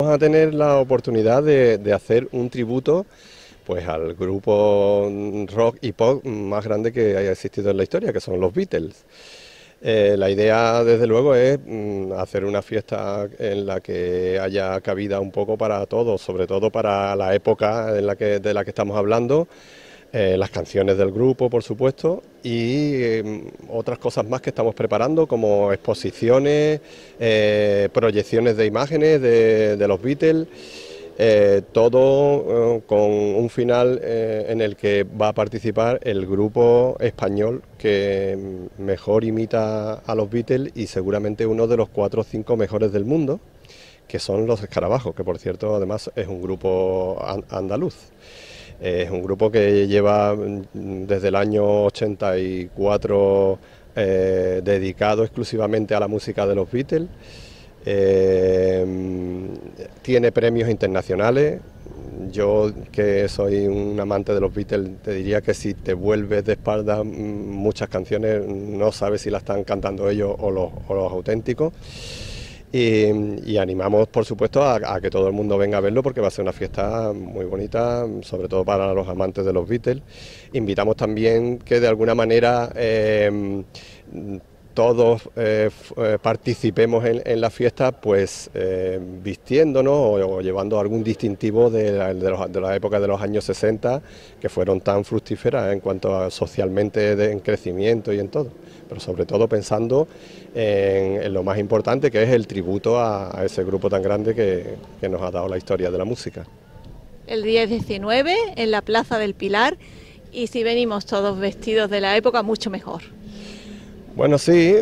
Vamos a tener la oportunidad de, hacer un tributo pues al grupo rock y pop más grande que haya existido en la historia, que son los Beatles. Eh, la idea, desde luego, es mm, hacer una fiesta en la que haya cabida un poco para todos, sobre todo para la época en la que, de la que estamos hablando eh, las canciones del grupo, por supuesto, y em, otras cosas más que estamos preparando, como exposiciones, eh, proyecciones de imágenes de, de los Beatles, eh, todo con un final en el que va a participar el grupo español que em, mejor imita a los Beatles y seguramente uno de los cuatro o cinco mejores del mundo que son los escarabajos, que por cierto además es un grupo andaluz es un grupo que lleva mm, desde el año 84 eh, dedicado exclusivamente a la música de los Beatles. Eh, mm, tiene premios internacionales. Yo que soy un amante de los Beatles, te diría que si te vuelves de espaldas mm, muchas canciones no sabes si las están cantando ellos o los auténticos. Y, animamos, por supuesto, a, que todo el mundo venga a verlo porque va a ser una fiesta muy bonita, sobre todo para los amantes de los Beatles. Invitamos también que de alguna manera eh, todos eh, eh, participemos en, la fiesta pues eh, vistiéndonos o, llevando algún distintivo de la, época de los años 60 que fueron tan fructíferas en cuanto a socialmente en crecimiento y en todo, pero sobre todo pensando en, lo más importante que es el tributo a, ese grupo tan grande que, que nos ha dado la historia de la música. El día 19 en la Plaza del Pilar y si venimos todos vestidos de la época mucho mejor. Bueno, sí,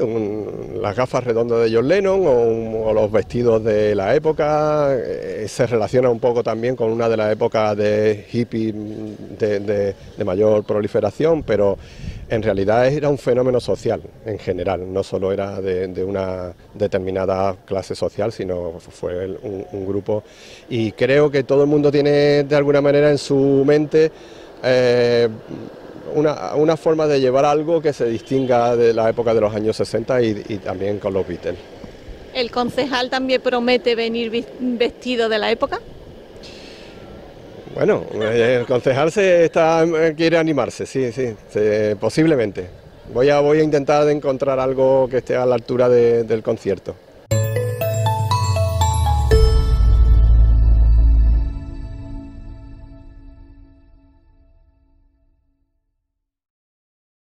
las gafas redondas de John Lennon o, los vestidos de la época, eh, se relaciona un poco también con una de las épocas de hippie mm, de, mayor proliferación, pero en realidad era un fenómeno social en general, no solo era de, una determinada clase social, sino fue un, grupo. Y creo que todo el mundo tiene de alguna manera en su mente... Eh, una, forma de llevar algo que se distinga de la época de los años 60 y, también con los Beatles. ¿El concejal también promete venir vestido de la época? Bueno, eh, el concejal se eh, quiere animarse, sí, sí, posiblemente. Voy a, voy a intentar encontrar algo que esté a la altura del concierto.